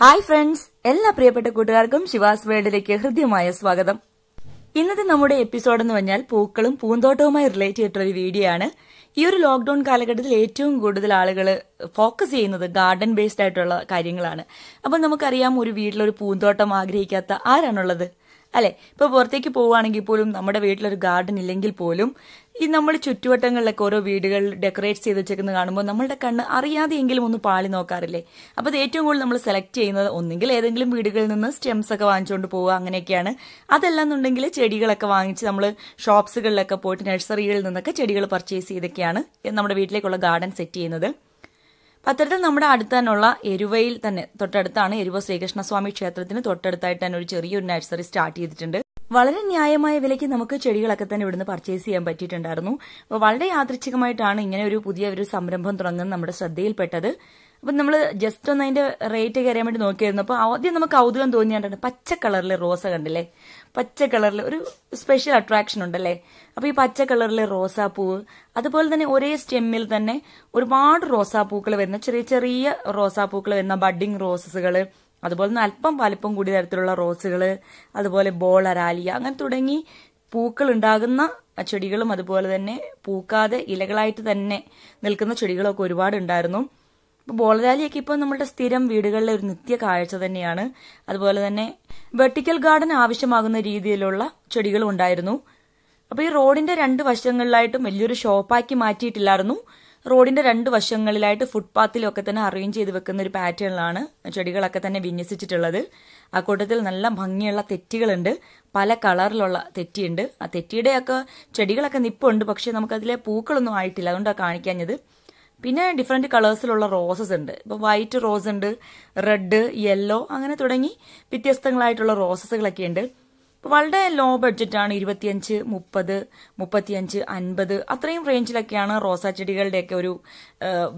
Hi friends എല്ലാ പ്രിയപ്പെട്ട കൂട്ടുകാർക്കും ശിവാസ് വേൾഡിലേക്ക് ഹൃദ്യമായ സ്വാഗതം ഇന്നത്തെ നമ്മുടെ എപ്പിസോഡ് എന്ന് പറഞ്ഞാൽ പൂക്കളും പൂന്തോട്ടവുമായി റിലേറ്റ് ചെയ്തിട്ടുള്ള ഒരു വീഡിയോ ആണ് ഈ ഒരു ലോക്ക്ഡൌൺ കാലഘട്ടത്തിൽ ഏറ്റവും കൂടുതൽ ആളുകൾ ഫോക്കസ് ചെയ്യുന്നത് ഗാർഡൻ ബേസ്ഡ് ആയിട്ടുള്ള കാര്യങ്ങളാണ് അപ്പം നമുക്കറിയാം ഒരു വീട്ടിലൊരു പൂന്തോട്ടം ആഗ്രഹിക്കാത്ത ആരാണുള്ളത് അല്ലെ ഇപ്പൊ പുറത്തേക്ക് പോവുകയാണെങ്കിൽ പോലും നമ്മുടെ വീട്ടിലൊരു ഗാർഡൻ ഇല്ലെങ്കിൽ പോലും ഈ നമ്മൾ ചുറ്റുവട്ടങ്ങളിലൊക്കെ ഓരോ വീടുകൾ ഡെക്കറേറ്റ് ചെയ്ത് വെച്ചേക്കുന്നത് കാണുമ്പോൾ നമ്മളുടെ കണ്ണ് അറിയാതെയെങ്കിലും ഒന്ന് പാളി നോക്കാറില്ലേ അപ്പോൾ അത് ഏറ്റവും കൂടുതൽ നമ്മൾ സെലക്ട് ചെയ്യുന്നത് ഒന്നെങ്കിൽ ഏതെങ്കിലും വീടുകളിൽ നിന്ന് സ്റ്റെംസ് ഒക്കെ വാങ്ങിച്ചുകൊണ്ട് പോവുക അങ്ങനെയൊക്കെയാണ് എന്നുണ്ടെങ്കിൽ ചെടികളൊക്കെ വാങ്ങിച്ച് നമ്മൾ ഷോപ്സുകളിലൊക്കെ പോയിട്ട് നഴ്സറികളിൽ നിന്നൊക്കെ ചെടികൾ പർച്ചേസ് ചെയ്തൊക്കെയാണ് നമ്മുടെ വീട്ടിലേക്കുള്ള ഗാർഡൻ സെറ്റ് ചെയ്യുന്നത് അത്തരത്തിൽ നമ്മുടെ അടുത്ത് തന്നെയുള്ള എരുവയിൽ തന്നെ തൊട്ടടുത്താണ് എരുവ ശ്രീകൃഷ്ണസ്വാമി ക്ഷേത്രത്തിന് തൊട്ടടുത്തായിട്ട് തന്നെ ഒരു ചെറിയൊരു നഴ്സറി സ്റ്റാർട്ട് ചെയ്തിട്ടുണ്ട് വളരെ ന്യായമായ വിലയ്ക്ക് നമുക്ക് ചെടികളൊക്കെ തന്നെ ഇവിടുന്ന് പർച്ചേസ് ചെയ്യാൻ പറ്റിയിട്ടുണ്ടായിരുന്നു അപ്പോൾ വളരെ യാദൃച്ഛികമായിട്ടാണ് ഇങ്ങനെ ഒരു പുതിയ ഒരു സംരംഭം തുടങ്ങുന്നത് നമ്മുടെ ശ്രദ്ധയിൽപ്പെട്ടത് അപ്പൊ നമ്മൾ ജസ്റ്റ് ഒന്ന് അതിന്റെ റേറ്റ് കയറിയാൻ വേണ്ടി നോക്കിയായിരുന്നു അപ്പൊ ആദ്യം നമുക്ക് കൗതുകം തോന്നിയാണ്ടാണ് പച്ച കളറിലെ റോസ കണ്ടില്ലേ പച്ച കളറിൽ ഒരു സ്പെഷ്യൽ അട്രാക്ഷൻ ഉണ്ടല്ലേ അപ്പോൾ ഈ പച്ച കളറിലെ റോസാപ്പൂവ് അതുപോലെ തന്നെ ഒരേ സ്റ്റെമ്മിൽ തന്നെ ഒരുപാട് റോസാപ്പൂക്കൾ വരുന്ന ചെറിയ ചെറിയ റോസാപ്പൂക്കൾ വരുന്ന ബഡിങ് റോസസുകൾ അതുപോലെ തന്നെ അല്പം വലിപ്പം കൂടിയ തരത്തിലുള്ള റോസുകൾ അതുപോലെ ബോളറാലിയ അങ്ങനെ തുടങ്ങി പൂക്കൾ ഉണ്ടാകുന്ന ചെടികളും അതുപോലെ തന്നെ പൂക്കാതെ ഇലകളായിട്ട് തന്നെ നിൽക്കുന്ന ചെടികളൊക്കെ ഒരുപാട് ഉണ്ടായിരുന്നു അപ്പോൾ ബോളരാലിയൊക്കെ ഇപ്പോൾ നമ്മുടെ സ്ഥിരം വീടുകളിലെ ഒരു നിത്യ കാഴ്ച തന്നെയാണ് അതുപോലെ തന്നെ വെർട്ടിക്കൽ ഗാർഡൻ ആവശ്യമാകുന്ന രീതിയിലുള്ള ചെടികളും ഉണ്ടായിരുന്നു അപ്പോൾ ഈ റോഡിന്റെ രണ്ട് വശങ്ങളിലായിട്ടും വലിയൊരു ഷോപ്പാക്കി മാറ്റിയിട്ടില്ലായിരുന്നു റോഡിന്റെ രണ്ട് വശങ്ങളിലായിട്ട് ഫുട്പാത്തിലൊക്കെ ഒക്കെ തന്നെ അറേഞ്ച് ചെയ്ത് വെക്കുന്ന ഒരു പാറ്റേണിലാണ് ചെടികളൊക്കെ തന്നെ വിന്യസിച്ചിട്ടുള്ളത് ആ കൂട്ടത്തിൽ നല്ല ഭംഗിയുള്ള തെറ്റികളുണ്ട് പല കളറിലുള്ള തെറ്റിയുണ്ട് ആ തെറ്റിയുടെയൊക്കെ ചെടികളൊക്കെ നിപ്പുണ്ട് പക്ഷെ നമുക്കതിലെ പൂക്കളൊന്നും ആയിട്ടില്ല അതുകൊണ്ടാണ് കാണിക്കാഞ്ഞത് പിന്നെ ഡിഫറെൻറ്റ് കളേഴ്സിലുള്ള റോസസ് ഉണ്ട് ഇപ്പോൾ വൈറ്റ് റോസ് ഉണ്ട് റെഡ് യെല്ലോ അങ്ങനെ തുടങ്ങി വ്യത്യസ്തങ്ങളായിട്ടുള്ള റോസസുകളൊക്കെ ഉണ്ട് ഇപ്പോൾ വളരെ ലോ ബഡ്ജറ്റാണ് ഇരുപത്തിയഞ്ച് മുപ്പത് മുപ്പത്തിയഞ്ച് അൻപത് അത്രയും റേഞ്ചിലൊക്കെയാണ് റോസാ ചെടികളുടെയൊക്കെ ഒരു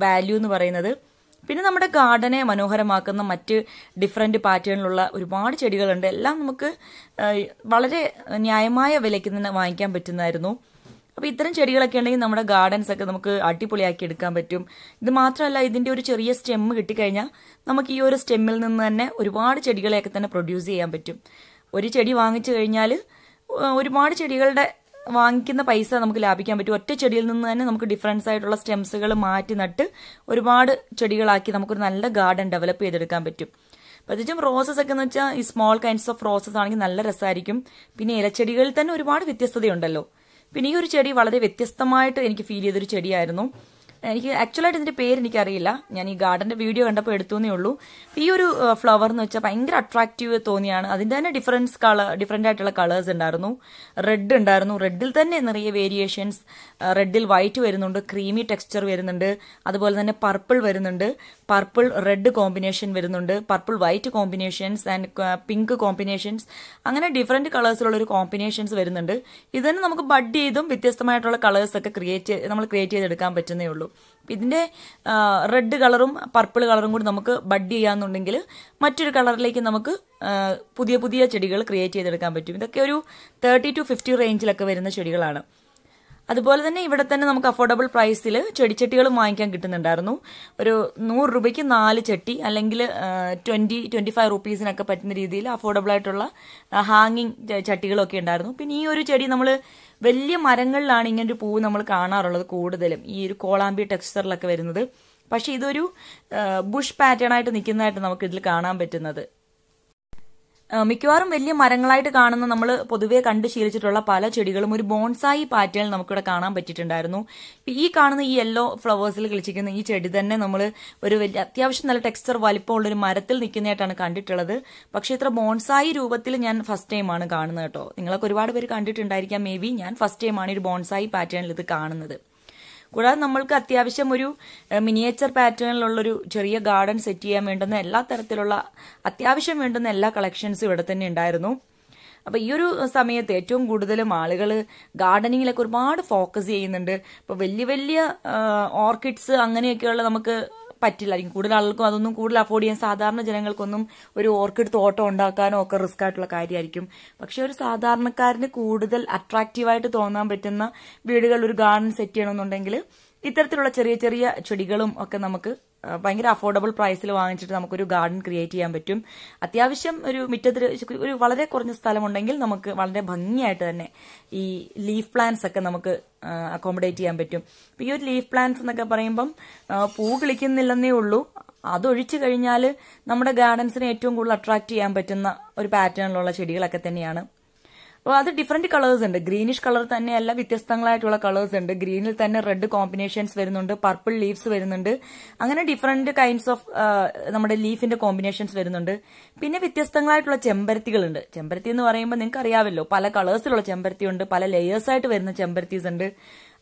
വാല്യൂ എന്ന് പറയുന്നത് പിന്നെ നമ്മുടെ ഗാർഡനെ മനോഹരമാക്കുന്ന മറ്റ് ഡിഫറെൻറ്റ് പാറ്റേണിലുള്ള ഒരുപാട് ചെടികളുണ്ട് എല്ലാം നമുക്ക് വളരെ ന്യായമായ വിലയ്ക്ക് തന്നെ വാങ്ങിക്കാൻ പറ്റുന്നതായിരുന്നു അപ്പോൾ ഇത്തരം ചെടികളൊക്കെ ഉണ്ടെങ്കിൽ നമ്മുടെ ഗാർഡൻസ് ഒക്കെ നമുക്ക് അടിപൊളിയാക്കി എടുക്കാൻ പറ്റും ഇത് മാത്രമല്ല ഇതിൻ്റെ ഒരു ചെറിയ സ്റ്റെമ്മ് കിട്ടിക്കഴിഞ്ഞാൽ നമുക്ക് ഈ ഒരു സ്റ്റെമ്മിൽ നിന്ന് തന്നെ ഒരുപാട് ചെടികളെയൊക്കെ തന്നെ പ്രൊഡ്യൂസ് ചെയ്യാൻ പറ്റും ഒരു ചെടി വാങ്ങിച്ചു കഴിഞ്ഞാൽ ഒരുപാട് ചെടികളുടെ വാങ്ങിക്കുന്ന പൈസ നമുക്ക് ലാഭിക്കാൻ പറ്റും ഒറ്റ ചെടിയിൽ നിന്ന് തന്നെ നമുക്ക് ഡിഫറൻസ് ആയിട്ടുള്ള സ്റ്റെംസുകൾ മാറ്റി നട്ട് ഒരുപാട് ചെടികളാക്കി നമുക്കൊരു നല്ല ഗാർഡൻ ഡെവലപ്പ് ചെയ്തെടുക്കാൻ പറ്റും പ്രത്യേകിച്ചും റോസസ് ഒക്കെ എന്ന് വെച്ചാൽ ഈ സ്മോൾ കൈൻഡ്സ് ഓഫ് റോസസ് ആണെങ്കിൽ നല്ല രസമായിരിക്കും പിന്നെ ഇലച്ചെടികളിൽ തന്നെ ഒരുപാട് വ്യത്യസ്തതയുണ്ടല്ലോ പിന്നെ ഈ ഒരു ചെടി വളരെ വ്യത്യസ്തമായിട്ട് എനിക്ക് ഫീൽ ചെയ്തൊരു ചെടിയായിരുന്നു എനിക്ക് ആക്ച്വലായിട്ട് ഇതിന്റെ പേര് എനിക്കറിയില്ല ഞാൻ ഈ ഗാർഡന്റെ വീഡിയോ കണ്ടപ്പോൾ എടുത്തുന്നേ ഉള്ളൂ ഈ ഒരു ഫ്ലവർ എന്ന് വെച്ചാൽ ഭയങ്കര അട്രാക്റ്റീവ് തോന്നിയാണ് അതിന്റെ തന്നെ ഡിഫറൻസ് കളർ ഡിഫറെന്റ് ആയിട്ടുള്ള കളേഴ്സ് ഉണ്ടായിരുന്നു റെഡ് ഉണ്ടായിരുന്നു റെഡിൽ തന്നെ നിറയെ വേരിയേഷൻസ് റെഡിൽ വൈറ്റ് വരുന്നുണ്ട് ക്രീമി ടെക്സ്ചർ വരുന്നുണ്ട് അതുപോലെ തന്നെ പർപ്പിൾ വരുന്നുണ്ട് പർപ്പിൾ റെഡ് കോമ്പിനേഷൻ വരുന്നുണ്ട് purple white combinations and pink combinations അങ്ങനെ ഡിഫറെന്റ് കളേഴ്സിലുള്ള ഒരു കോമ്പിനേഷൻസ് വരുന്നുണ്ട് ഇത് തന്നെ നമുക്ക് ബഡ് ചെയ്തും വ്യത്യസ്തമായിട്ടുള്ള കളേഴ്സ് ഒക്കെ ക്രിയേറ്റ് നമ്മൾ ക്രിയേറ്റ് ചെയ്തെടുക്കാൻ പറ്റുന്നേ ഉള്ളൂ ഉള്ളൂ ഇതിൻ്റെ റെഡ് കളറും പർപ്പിൾ കളറും കൂടി നമുക്ക് ബഡ് ചെയ്യാന്നുണ്ടെങ്കിൽ മറ്റൊരു കളറിലേക്ക് നമുക്ക് പുതിയ പുതിയ ചെടികൾ ക്രിയേറ്റ് ചെയ്തെടുക്കാൻ പറ്റും ഇതൊക്കെ ഒരു തേർട്ടി ടു ഫിഫ്റ്റി റേഞ്ചിലൊക്കെ വരുന്ന ചെടികളാണ് അതുപോലെ തന്നെ ഇവിടെ തന്നെ നമുക്ക് അഫോർഡബിൾ പ്രൈസിൽ ചെടിച്ചട്ടികളും വാങ്ങിക്കാൻ കിട്ടുന്നുണ്ടായിരുന്നു ഒരു നൂറ് രൂപയ്ക്ക് നാല് ചട്ടി അല്ലെങ്കിൽ ട്വന്റി ട്വന്റി ഫൈവ് റുപ്പീസിനൊക്കെ പറ്റുന്ന രീതിയിൽ അഫോർഡബിൾ ആയിട്ടുള്ള ഹാങ്ങിങ് ചട്ടികളൊക്കെ ഉണ്ടായിരുന്നു പിന്നെ ഈ ഒരു ചെടി നമ്മൾ വലിയ മരങ്ങളിലാണ് ഇങ്ങനൊരു പൂവ് നമ്മൾ കാണാറുള്ളത് കൂടുതലും ഈ ഒരു കോളാമ്പി ടെക്സ്ചറിലൊക്കെ വരുന്നത് പക്ഷേ ഇതൊരു ബുഷ് പാറ്റേൺ ആയിട്ട് നിൽക്കുന്നതായിട്ട് നമുക്ക് ഇതിൽ കാണാൻ പറ്റുന്നത് മിക്കവാറും വലിയ മരങ്ങളായിട്ട് കാണുന്ന നമ്മൾ പൊതുവെ കണ്ട് ശീലിച്ചിട്ടുള്ള പല ചെടികളും ഒരു ബോൺസായി പാറ്റേൺ നമുക്കിവിടെ കാണാൻ പറ്റിയിട്ടുണ്ടായിരുന്നു ഈ കാണുന്ന ഈ യെല്ലോ ഫ്ലവേഴ്സിൽ കളിച്ചിരിക്കുന്ന ഈ ചെടി തന്നെ നമ്മൾ ഒരു വലിയ അത്യാവശ്യം നല്ല ടെക്സ്ചർ വലിപ്പമുള്ള ഒരു മരത്തിൽ നിൽക്കുന്നതായിട്ടാണ് കണ്ടിട്ടുള്ളത് പക്ഷെ ഇത്ര ബോൺസായി രൂപത്തിൽ ഞാൻ ഫസ്റ്റ് ടൈമാണ് കാണുന്നത് കേട്ടോ നിങ്ങളൊക്കെ ഒരുപാട് പേര് കണ്ടിട്ടുണ്ടായിരിക്കാം മേ ബി ഞാൻ ഫസ്റ്റ് ടൈമാണ് ഒരു ബോൺസായി പാറ്റേണിൽ ഇത് കാണുന്നത് കൂടാതെ നമ്മൾക്ക് അത്യാവശ്യം ഒരു മിനിയേച്ചർ പാറ്റേണിലുള്ളൊരു ചെറിയ ഗാർഡൻ സെറ്റ് ചെയ്യാൻ വേണ്ടുന്ന എല്ലാ തരത്തിലുള്ള അത്യാവശ്യം വേണ്ടുന്ന എല്ലാ കളക്ഷൻസും ഇവിടെ തന്നെ ഉണ്ടായിരുന്നു അപ്പോൾ ഈ ഒരു സമയത്ത് ഏറ്റവും കൂടുതലും ആളുകൾ ഗാർഡനിങ്ങിലൊക്കെ ഒരുപാട് ഫോക്കസ് ചെയ്യുന്നുണ്ട് ഇപ്പൊ വലിയ വലിയ ഓർക്കിഡ്സ് അങ്ങനെയൊക്കെയുള്ള നമുക്ക് പറ്റില്ലായിരിക്കും കൂടുതൽ ആളുകൾക്കും അതൊന്നും കൂടുതൽ അഫോർഡ് ചെയ്യാൻ സാധാരണ ജനങ്ങൾക്കൊന്നും ഒരു ഓർക്കിഡ് തോട്ടം ഉണ്ടാക്കാനോ ഒക്കെ റിസ്ക് ആയിട്ടുള്ള കാര്യമായിരിക്കും പക്ഷെ ഒരു സാധാരണക്കാരന് കൂടുതൽ അട്രാക്റ്റീവായിട്ട് തോന്നാൻ പറ്റുന്ന വീടുകളിൽ ഒരു ഗാർഡൻ സെറ്റ് ചെയ്യണമെന്നുണ്ടെങ്കിൽ ഇത്തരത്തിലുള്ള ചെറിയ ചെറിയ ചെടികളും ഒക്കെ നമുക്ക് ഭയങ്കര അഫോർഡബിൾ പ്രൈസിൽ വാങ്ങിച്ചിട്ട് നമുക്കൊരു ഗാർഡൻ ക്രിയേറ്റ് ചെയ്യാൻ പറ്റും അത്യാവശ്യം ഒരു മിറ്റത്തിൽ ഒരു വളരെ കുറഞ്ഞ സ്ഥലമുണ്ടെങ്കിൽ നമുക്ക് വളരെ ഭംഗിയായിട്ട് തന്നെ ഈ ലീഫ് പ്ലാന്റ്സ് ഒക്കെ നമുക്ക് അക്കോമഡേറ്റ് ചെയ്യാൻ പറ്റും അപ്പം ഈ ഒരു ലീഫ് പ്ലാന്റ്സ് എന്നൊക്കെ പറയുമ്പം പൂ കിളിക്കുന്നില്ലെന്നേ ഉള്ളൂ അതൊഴിച്ചു കഴിഞ്ഞാൽ നമ്മുടെ ഗാർഡൻസിനെ ഏറ്റവും കൂടുതൽ അട്രാക്ട് ചെയ്യാൻ പറ്റുന്ന ഒരു പാറ്റേണിലുള്ള ചെടികളൊക്കെ തന്നെയാണ് അത് ഡിഫറെന്റ് കളേഴ്സ് ഉണ്ട് ഗ്രീനിഷ് കളർ തന്നെയല്ല വ്യത്യസ്തങ്ങളായിട്ടുള്ള കളേഴ്സ് ഉണ്ട് ഗ്രീനിൽ തന്നെ റെഡ് കോമ്പിനേഷൻസ് വരുന്നുണ്ട് പർപ്പിൾ ലീവ്സ് വരുന്നുണ്ട് അങ്ങനെ ഡിഫറെന്റ് കൈൻഡ്സ് ഓഫ് നമ്മുടെ ലീഫിന്റെ കോമ്പിനേഷൻസ് വരുന്നുണ്ട് പിന്നെ വ്യത്യസ്തങ്ങളായിട്ടുള്ള ചെമ്പരത്തികളുണ്ട് ചെമ്പരത്തി എന്ന് പറയുമ്പോൾ നിങ്ങൾക്ക് അറിയാമല്ലോ പല കളേഴ്സിലുള്ള ചെമ്പരത്തി ഉണ്ട് പല ലെയേഴ്സ് ആയിട്ട് വരുന്ന ചെമ്പരത്തീസ് ഉണ്ട്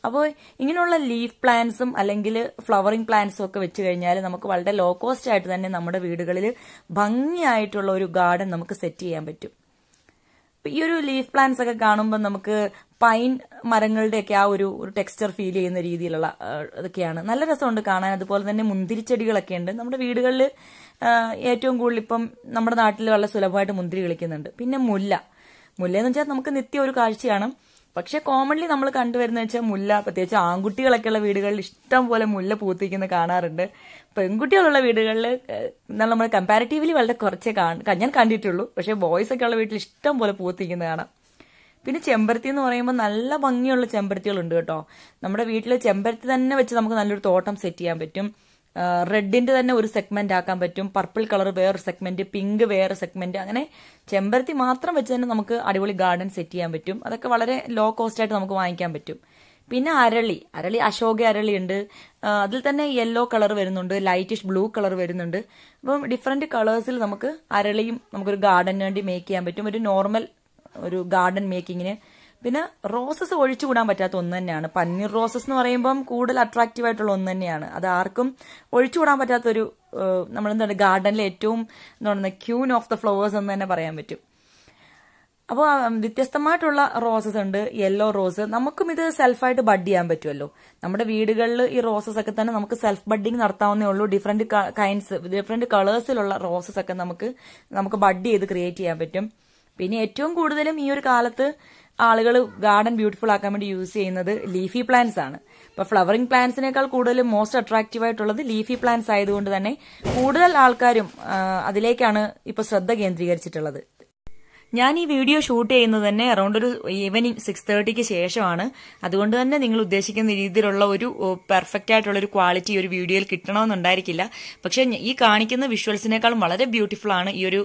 അപ്പോൾ ഇങ്ങനെയുള്ള ലീഫ് പ്ലാന്റ്സും അല്ലെങ്കിൽ ഫ്ലവറിംഗ് പ്ലാന്റ്സും ഒക്കെ വെച്ച് കഴിഞ്ഞാൽ നമുക്ക് വളരെ ലോ കോസ്റ്റ് ആയിട്ട് തന്നെ നമ്മുടെ വീടുകളിൽ ഭംഗിയായിട്ടുള്ള ഒരു ഗാർഡൻ നമുക്ക് സെറ്റ് ചെയ്യാൻ പറ്റും ഈ ഒരു ലീഫ് പ്ലാന്റ്സ് ഒക്കെ കാണുമ്പോൾ നമുക്ക് പൈൻ മരങ്ങളുടെയൊക്കെ ആ ഒരു ടെക്സ്ചർ ഫീൽ ചെയ്യുന്ന രീതിയിലുള്ള ഇതൊക്കെയാണ് നല്ല രസമുണ്ട് കാണാൻ അതുപോലെ തന്നെ മുന്തിരിച്ചെടികളൊക്കെ ഉണ്ട് നമ്മുടെ വീടുകളിൽ ഏറ്റവും കൂടുതൽ ഇപ്പം നമ്മുടെ നാട്ടിൽ വളരെ സുലഭമായിട്ട് മുന്തിരി കളിക്കുന്നുണ്ട് പിന്നെ മുല്ല മുല്ല എന്ന് വെച്ചാൽ നമുക്ക് നിത്യ ഒരു കാഴ്ചയാണ് പക്ഷെ കോമൺലി നമ്മൾ കണ്ടുവരുന്ന വെച്ചാൽ മുല്ല പ്രത്യേകിച്ച് ആൺകുട്ടികളൊക്കെയുള്ള വീടുകളിൽ ഇഷ്ടം പോലെ മുല്ല പൂത്തിരിക്കുന്ന കാണാറുണ്ട് പെൺകുട്ടികളുള്ള വീടുകളിൽ എന്നാൽ നമ്മൾ കമ്പാരിറ്റീവ്ലി വളരെ കുറച്ചേ കാണാൻ ഞാൻ കണ്ടിട്ടുള്ളൂ പക്ഷെ ബോയ്സ് ഒക്കെ ഉള്ള വീട്ടിൽ ഇഷ്ടം പോലെ പൂത്തിരിക്കുന്ന കാണാം പിന്നെ ചെമ്പരത്തി എന്ന് പറയുമ്പോൾ നല്ല ഭംഗിയുള്ള ചെമ്പരത്തികളുണ്ട് കേട്ടോ നമ്മുടെ വീട്ടിൽ ചെമ്പരത്തി തന്നെ വെച്ച് നമുക്ക് നല്ലൊരു തോട്ടം സെറ്റ് ചെയ്യാൻ പറ്റും റെഡിന്റെ തന്നെ ഒരു സെഗ്മെന്റ് ആക്കാൻ പറ്റും പർപ്പിൾ കളർ വേറൊരു സെഗ്മെന്റ് പിങ്ക് വേറെ സെഗ്മെന്റ് അങ്ങനെ ചെമ്പരത്തി മാത്രം വെച്ച് തന്നെ നമുക്ക് അടിപൊളി ഗാർഡൻ സെറ്റ് ചെയ്യാൻ പറ്റും അതൊക്കെ വളരെ ലോ കോസ്റ്റ് ആയിട്ട് നമുക്ക് വാങ്ങിക്കാൻ പറ്റും പിന്നെ അരളി അരളി അശോക അരളി ഉണ്ട് അതിൽ തന്നെ യെല്ലോ കളർ വരുന്നുണ്ട് ലൈറ്റിഷ് ബ്ലൂ കളർ വരുന്നുണ്ട് അപ്പം ഡിഫറെന്റ് കളേഴ്സിൽ നമുക്ക് അരളിയും നമുക്കൊരു ഗാർഡന് വേണ്ടി മേക്ക് ചെയ്യാൻ പറ്റും ഒരു നോർമൽ ഒരു ഗാർഡൻ മേക്കിങ്ങിന് പിന്നെ റോസസ് ഒഴിച്ചുകൂടാൻ പറ്റാത്ത ഒന്ന് തന്നെയാണ് പന്നീർ റോസസ് എന്ന് പറയുമ്പം കൂടുതൽ അട്രാക്റ്റീവ് ആയിട്ടുള്ള ഒന്ന് തന്നെയാണ് അത് ആർക്കും ഒഴിച്ചുകൂടാൻ പറ്റാത്തൊരു നമ്മളെന്താണ് ഗാർഡനിലെ ഏറ്റവും എന്താ പറയുന്നത് ക്യൂൻ ഓഫ് ദ ഫ്ലവേഴ്സ് എന്ന് തന്നെ പറയാൻ പറ്റും അപ്പോൾ വ്യത്യസ്തമായിട്ടുള്ള റോസസ് ഉണ്ട് യെല്ലോ റോസ് നമുക്കും ഇത് സെൽഫായിട്ട് ബഡ് ചെയ്യാൻ പറ്റുമല്ലോ നമ്മുടെ വീടുകളിൽ ഈ റോസസ് ഒക്കെ തന്നെ നമുക്ക് സെൽഫ് ബഡ്ഡിങ് നടത്താവുന്നേ ഉള്ളൂ ഡിഫറെന്റ് കൈൻഡ്സ് ഡിഫറെന്റ് കളേഴ്സിലുള്ള റോസസ് ഒക്കെ നമുക്ക് നമുക്ക് ബഡ് ചെയ്ത് ക്രിയേറ്റ് ചെയ്യാൻ പറ്റും പിന്നെ ഏറ്റവും കൂടുതലും ഈ ഒരു കാലത്ത് ആളുകൾ ഗാർഡൻ ബ്യൂട്ടിഫുൾ ആക്കാൻ വേണ്ടി യൂസ് ചെയ്യുന്നത് ലീഫി പ്ലാന്റ്സ് ആണ് ഇപ്പൊ ഫ്ലവറിംഗ് പ്ലാന്റ്സിനേക്കാൾ കൂടുതൽ മോസ്റ്റ് അട്രാക്റ്റീവ് ആയിട്ടുള്ളത് ലീഫി പ്ലാന്റ്സ് ആയതുകൊണ്ട് തന്നെ കൂടുതൽ ആൾക്കാരും അതിലേക്കാണ് ഇപ്പൊ ശ്രദ്ധ കേന്ദ്രീകരിച്ചിട്ടുള്ളത് ഞാൻ ഈ വീഡിയോ ഷൂട്ട് ചെയ്യുന്നത് തന്നെ അറൌണ്ട് ഒരു ഈവനിങ് സിക്സ് തേർട്ടിക്ക് ശേഷമാണ് അതുകൊണ്ട് തന്നെ നിങ്ങൾ ഉദ്ദേശിക്കുന്ന രീതിയിലുള്ള ഒരു പെർഫെക്റ്റ് ആയിട്ടുള്ള ഒരു ക്വാളിറ്റി ഒരു വീഡിയോയിൽ കിട്ടണമെന്നുണ്ടായിരിക്കില്ല പക്ഷേ ഈ കാണിക്കുന്ന വിഷ്വൽസിനേക്കാളും വളരെ ബ്യൂട്ടിഫുൾ ആണ് ഈ ഒരു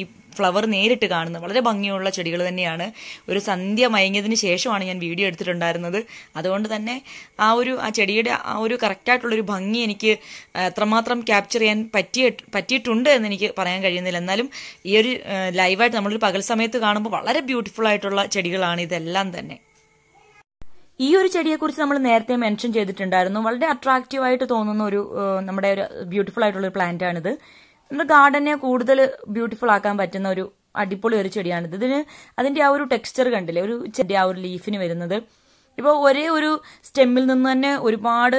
ഈ ഫ്ലവർ നേരിട്ട് കാണുന്നത് വളരെ ഭംഗിയുള്ള ചെടികൾ തന്നെയാണ് ഒരു സന്ധ്യ മയങ്ങിയതിന് ശേഷമാണ് ഞാൻ വീഡിയോ എടുത്തിട്ടുണ്ടായിരുന്നത് അതുകൊണ്ട് തന്നെ ആ ഒരു ആ ചെടിയുടെ ആ ഒരു കറക്റ്റായിട്ടുള്ളൊരു ഭംഗി എനിക്ക് എത്രമാത്രം ക്യാപ്ചർ ചെയ്യാൻ പറ്റിയ പറ്റിയിട്ടുണ്ട് എന്ന് എനിക്ക് പറയാൻ കഴിയുന്നില്ല എന്നാലും ഈ ഒരു ലൈവായിട്ട് നമ്മളൊരു പകൽ സമയത്ത് കാണുമ്പോൾ വളരെ ബ്യൂട്ടിഫുൾ ആയിട്ടുള്ള ചെടികളാണ് ഇതെല്ലാം തന്നെ ഈ ഒരു ചെടിയെക്കുറിച്ച് നമ്മൾ നേരത്തെ മെൻഷൻ ചെയ്തിട്ടുണ്ടായിരുന്നു വളരെ അട്രാക്റ്റീവ് ആയിട്ട് തോന്നുന്ന ഒരു നമ്മുടെ ഒരു ബ്യൂട്ടിഫുൾ ആയിട്ടുള്ള ഒരു പ്ലാന്റ് ആണിത് നമ്മുടെ ഗാർഡനെ കൂടുതൽ ബ്യൂട്ടിഫുൾ ആക്കാൻ പറ്റുന്ന ഒരു അടിപൊളി ഒരു ചെടിയാണിത് ഇതിന് അതിന്റെ ആ ഒരു ടെക്സ്ചർ കണ്ടില്ലേ ഒരു ചെടി ആ ഒരു ലീഫിന് വരുന്നത് ഇപ്പോൾ ഒരേ ഒരു സ്റ്റെമ്മിൽ നിന്ന് തന്നെ ഒരുപാട്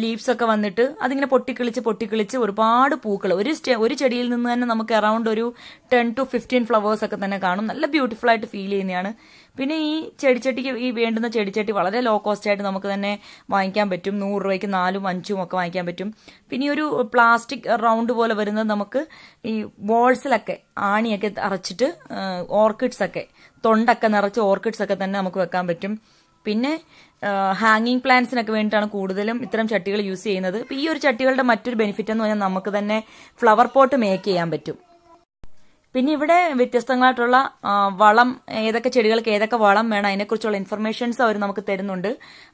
ലീവ്സ് ഒക്കെ വന്നിട്ട് അതിങ്ങനെ പൊട്ടിക്കിളിച്ച് പൊട്ടിക്കിളിച്ച് ഒരുപാട് പൂക്കൾ ഒരു സ്റ്റെ ഒരു ചെടിയിൽ നിന്ന് തന്നെ നമുക്ക് അറൌണ്ട് ഒരു ടെൻ ടു ഫിഫ്റ്റീൻ ഫ്ലവേഴ്സ് ഒക്കെ തന്നെ കാണും നല്ല ബ്യൂട്ടിഫുൾ ആയിട്ട് ഫീൽ ചെയ്യുന്നതാണ് പിന്നെ ഈ ചെടിച്ചട്ടിക്ക് ഈ വേണ്ടുന്ന ചെടിച്ചട്ടി വളരെ ലോ കോസ്റ്റ് ആയിട്ട് നമുക്ക് തന്നെ വാങ്ങിക്കാൻ പറ്റും നൂറ് രൂപയ്ക്ക് നാലും അഞ്ചും ഒക്കെ വാങ്ങിക്കാൻ പറ്റും പിന്നെ ഒരു പ്ലാസ്റ്റിക് റൗണ്ട് പോലെ വരുന്നത് നമുക്ക് ഈ ബോൾസിലൊക്കെ ആണിയൊക്കെ അറച്ചിട്ട് ഓർക്കിഡ്സ് ഒക്കെ തൊണ്ടൊക്കെ നിറച്ച് ഓർക്കിഡ്സ് ഒക്കെ തന്നെ നമുക്ക് വെക്കാൻ പറ്റും പിന്നെ ഹാങ്ങിങ് പ്ലാന്റ്സിനൊക്കെ വേണ്ടിയിട്ടാണ് കൂടുതലും ഇത്തരം ചട്ടികൾ യൂസ് ചെയ്യുന്നത് ഈ ഒരു ചട്ടികളുടെ മറ്റൊരു ബെനിഫിറ്റ് എന്ന് പറഞ്ഞാൽ നമുക്ക് തന്നെ ഫ്ലവർ പോട്ട് മേക്ക് ചെയ്യാൻ പറ്റും പിന്നെ ഇവിടെ വ്യത്യസ്തങ്ങളായിട്ടുള്ള വളം ഏതൊക്കെ ചെടികൾക്ക് ഏതൊക്കെ വളം വേണം അതിനെക്കുറിച്ചുള്ള ഇൻഫർമേഷൻസ് അവർ നമുക്ക് തരുന്നുണ്ട്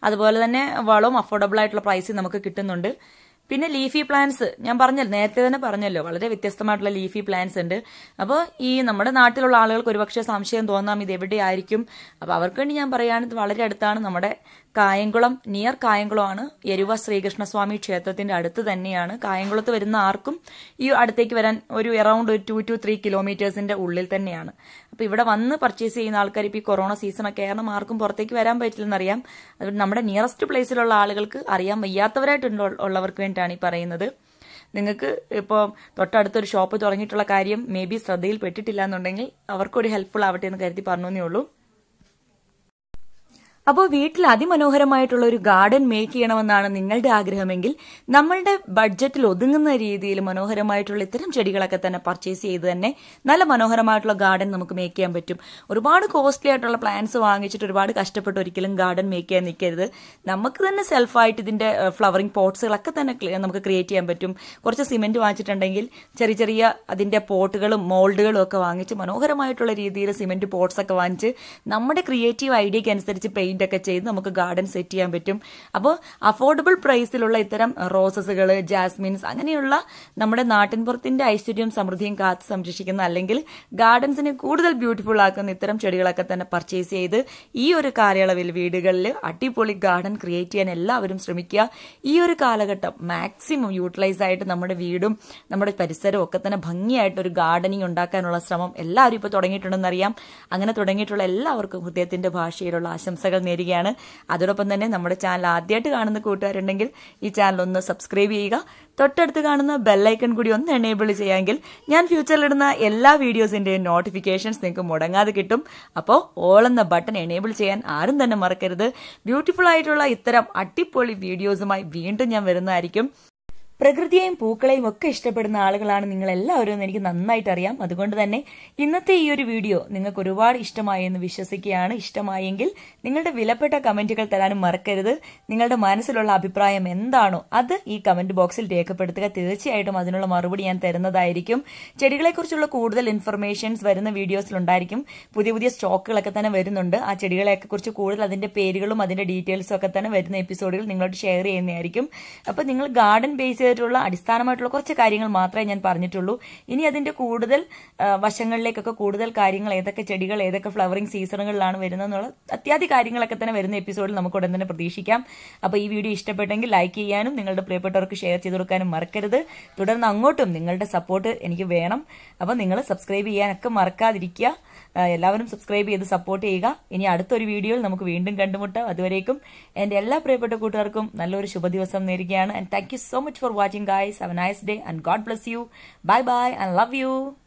അതുപോലെ തന്നെ വളവും അഫോർഡബിൾ ആയിട്ടുള്ള പ്രൈസും നമുക്ക് കിട്ടുന്നുണ്ട് പിന്നെ ലീഫി പ്ലാന്റ്സ് ഞാൻ പറഞ്ഞല്ലോ നേരത്തെ തന്നെ പറഞ്ഞല്ലോ വളരെ വ്യത്യസ്തമായിട്ടുള്ള ലീഫി പ്ലാന്റ്സ് ഉണ്ട് അപ്പോൾ ഈ നമ്മുടെ നാട്ടിലുള്ള ആളുകൾക്ക് ഒരുപക്ഷെ സംശയം തോന്നാം ഇത് എവിടെയായിരിക്കും അപ്പോൾ അവർക്ക് വേണ്ടി ഞാൻ പറയുകയാണെങ്കിൽ വളരെ അടുത്താണ് നമ്മുടെ കായംകുളം നിയർ കായംകുളമാണ് എരുവ ശ്രീകൃഷ്ണസ്വാമി ക്ഷേത്രത്തിന്റെ അടുത്ത് തന്നെയാണ് കായംകുളത്ത് വരുന്ന ആർക്കും ഈ അടുത്തേക്ക് വരാൻ ഒരു എറൌണ്ട് ടു ടു ത്രീ കിലോമീറ്റേഴ്സിന്റെ ഉള്ളിൽ തന്നെയാണ് അപ്പോൾ ഇവിടെ വന്ന് പർച്ചേസ് ചെയ്യുന്ന ആൾക്കാർ ഇപ്പൊ ഈ കൊറോണ സീസണൊക്കെ കാരണം ആർക്കും പുറത്തേക്ക് വരാൻ പറ്റില്ലെന്നറിയാം അതുകൊണ്ട് നമ്മുടെ നിയറസ്റ്റ് പ്ലേസിലുള്ള ആളുകൾക്ക് അറിയാൻ വയ്യാത്തവരായിട്ടുണ്ടോ ഉള്ളവർക്ക് വേണ്ടിയിട്ടാണ് ഈ പറയുന്നത് നിങ്ങൾക്ക് ഇപ്പോൾ തൊട്ടടുത്തൊരു ഷോപ്പ് തുടങ്ങിയിട്ടുള്ള കാര്യം മേ ബി ശ്രദ്ധയിൽ പെട്ടിട്ടില്ല എന്നുണ്ടെങ്കിൽ അവർക്കൊരു ഹെൽപ്ഫുൾ ആവട്ടെ എന്ന് കരുതി പറഞ്ഞു എന്നേ ഉള്ളൂ അപ്പോൾ വീട്ടിൽ അതിമനോഹരമായിട്ടുള്ള ഒരു ഗാർഡൻ മേക്ക് ചെയ്യണമെന്നാണ് നിങ്ങളുടെ ആഗ്രഹമെങ്കിൽ നമ്മളുടെ ബഡ്ജറ്റിൽ ഒതുങ്ങുന്ന രീതിയിൽ മനോഹരമായിട്ടുള്ള ഇത്തരം ചെടികളൊക്കെ തന്നെ പർച്ചേസ് ചെയ്ത് തന്നെ നല്ല മനോഹരമായിട്ടുള്ള ഗാർഡൻ നമുക്ക് മേക്ക് ചെയ്യാൻ പറ്റും ഒരുപാട് കോസ്റ്റ്ലി ആയിട്ടുള്ള പ്ലാന്റ്സ് വാങ്ങിച്ചിട്ട് ഒരുപാട് കഷ്ടപ്പെട്ട് ഒരിക്കലും ഗാർഡൻ മേക്ക് ചെയ്യാൻ നിൽക്കരുത് നമുക്ക് തന്നെ സെൽഫായിട്ട് ഇതിന്റെ ഫ്ലവറിംഗ് പോട്ട്സുകളൊക്കെ തന്നെ നമുക്ക് ക്രിയേറ്റ് ചെയ്യാൻ പറ്റും കുറച്ച് സിമെന്റ് വാങ്ങിച്ചിട്ടുണ്ടെങ്കിൽ ചെറിയ ചെറിയ അതിന്റെ പോട്ടുകളും മോൾഡുകളും ഒക്കെ വാങ്ങിച്ച് മനോഹരമായിട്ടുള്ള രീതിയിൽ സിമെന്റ് പോട്ട്സ് ഒക്കെ വാങ്ങിച്ച് നമ്മുടെ ക്രിയേറ്റീവ് ഐഡിയയ്ക്ക് അനുസരിച്ച് പെയിന്റ് ഒക്കെ ചെയ്ത് നമുക്ക് ഗാർഡൻ സെറ്റ് ചെയ്യാൻ പറ്റും അപ്പോൾ അഫോർഡബിൾ പ്രൈസിലുള്ള ഇത്തരം റോസസുകൾ ജാസ്മിൻസ് അങ്ങനെയുള്ള നമ്മുടെ നാട്ടിൻപുറത്തിന്റെ ഐശ്വര്യവും സമൃദ്ധിയും കാത്ത് സംരക്ഷിക്കുന്ന അല്ലെങ്കിൽ ഗാർഡൻസിനെ കൂടുതൽ ബ്യൂട്ടിഫുൾ ആക്കുന്ന ഇത്തരം ചെടികളൊക്കെ തന്നെ പർച്ചേസ് ചെയ്ത് ഈ ഒരു കാലയളവിൽ വീടുകളിൽ അടിപൊളി ഗാർഡൻ ക്രിയേറ്റ് ചെയ്യാൻ എല്ലാവരും ശ്രമിക്കുക ഈ ഒരു കാലഘട്ടം മാക്സിമം യൂട്ടിലൈസ് ആയിട്ട് നമ്മുടെ വീടും നമ്മുടെ പരിസരവും ഒക്കെ തന്നെ ഭംഗിയായിട്ട് ഒരു ഗാർഡനിങ് ഉണ്ടാക്കാനുള്ള ശ്രമം എല്ലാവരും ഇപ്പോൾ തുടങ്ങിയിട്ടുണ്ടെന്നറിയാം അങ്ങനെ തുടങ്ങിയിട്ടുള്ള എല്ലാവർക്കും ഹൃദയത്തിന്റെ ഭാഷയിലുള്ള ആശംസകൾ നേരുകയാണ് അതോടൊപ്പം തന്നെ നമ്മുടെ ചാനൽ ആദ്യമായിട്ട് കാണുന്ന കൂട്ടുകാരുണ്ടെങ്കിൽ ഈ ചാനൽ ഒന്ന് സബ്സ്ക്രൈബ് ചെയ്യുക തൊട്ടടുത്ത് കാണുന്ന ബെല്ലൈക്കൺ കൂടി ഒന്ന് എനേബിൾ ചെയ്യാമെങ്കിൽ ഞാൻ ഫ്യൂച്ചറിലിടുന്ന എല്ലാ വീഡിയോസിൻ്റെയും നോട്ടിഫിക്കേഷൻസ് നിങ്ങൾക്ക് മുടങ്ങാതെ കിട്ടും അപ്പോൾ ഓൾ എന്ന ബട്ടൺ എനേബിൾ ചെയ്യാൻ ആരും തന്നെ മറക്കരുത് ബ്യൂട്ടിഫുൾ ആയിട്ടുള്ള ഇത്തരം അടിപൊളി വീഡിയോസുമായി വീണ്ടും ഞാൻ വരുന്നതായിരിക്കും പ്രകൃതിയെയും പൂക്കളെയും ഒക്കെ ഇഷ്ടപ്പെടുന്ന ആളുകളാണ് നിങ്ങൾ എല്ലാവരും എന്ന് എനിക്ക് നന്നായിട്ട് അറിയാം അതുകൊണ്ട് തന്നെ ഇന്നത്തെ ഈ ഒരു വീഡിയോ നിങ്ങൾക്ക് ഒരുപാട് ഇഷ്ടമായി എന്ന് വിശ്വസിക്കുകയാണ് ഇഷ്ടമായെങ്കിൽ നിങ്ങളുടെ വിലപ്പെട്ട കമന്റുകൾ തരാനും മറക്കരുത് നിങ്ങളുടെ മനസ്സിലുള്ള അഭിപ്രായം എന്താണോ അത് ഈ കമന്റ് ബോക്സിൽ രേഖപ്പെടുത്തുക തീർച്ചയായിട്ടും അതിനുള്ള മറുപടി ഞാൻ തരുന്നതായിരിക്കും ചെടികളെക്കുറിച്ചുള്ള കൂടുതൽ ഇൻഫർമേഷൻസ് വരുന്ന വീഡിയോസിൽ ഉണ്ടായിരിക്കും പുതിയ പുതിയ സ്റ്റോക്കുകളൊക്കെ തന്നെ വരുന്നുണ്ട് ആ ചെടികളെയൊക്കെ കുറിച്ച് കൂടുതൽ അതിന്റെ പേരുകളും അതിന്റെ ഡീറ്റെയിൽസും ഒക്കെ തന്നെ വരുന്ന എപ്പിസോഡുകൾ നിങ്ങളോട് ഷെയർ ചെയ്യുന്നതായിരിക്കും അപ്പോൾ നിങ്ങൾ ഗാർഡൻ ബേസ് ആയിട്ടുള്ള അടിസ്ഥാനമായിട്ടുള്ള കുറച്ച് കാര്യങ്ങൾ മാത്രമേ ഞാൻ പറഞ്ഞിട്ടുള്ളൂ ഇനി അതിന്റെ കൂടുതൽ വശങ്ങളിലേക്കൊക്കെ കൂടുതൽ കാര്യങ്ങൾ ഏതൊക്കെ ചെടികൾ ഏതൊക്കെ ഫ്ലവറിംഗ് സീസണുകളിലാണ് വരുന്നതെന്നുള്ള അത്യാധി കാര്യങ്ങളൊക്കെ തന്നെ വരുന്ന എപ്പിസോഡിൽ നമുക്ക് ഉടൻ തന്നെ പ്രതീക്ഷിക്കാം അപ്പോൾ ഈ വീഡിയോ ഇഷ്ടപ്പെട്ടെങ്കിൽ ലൈക്ക് ചെയ്യാനും നിങ്ങളുടെ പ്രിയപ്പെട്ടവർക്ക് ഷെയർ ചെയ്ത് കൊടുക്കാനും മറക്കരുത് തുടർന്ന് അങ്ങോട്ടും നിങ്ങളുടെ സപ്പോർട്ട് എനിക്ക് വേണം അപ്പോൾ നിങ്ങൾ സബ്സ്ക്രൈബ് ചെയ്യാനൊക്കെ മറക്കാതിരിക്കുക എല്ലാവരും സബ്സ്ക്രൈബ് ചെയ്ത് സപ്പോർട്ട് ചെയ്യുക ഇനി അടുത്തൊരു വീഡിയോയിൽ നമുക്ക് വീണ്ടും കണ്ടുമുട്ടാം അതുവരേക്കും എൻ്റെ എല്ലാ പ്രിയപ്പെട്ട കൂട്ടുകാർക്കും നല്ലൊരു ശുഭദിവസം നേരുകയാണ് and thank so much for watching guys. Have a nice day and God bless you. Bye bye and love you.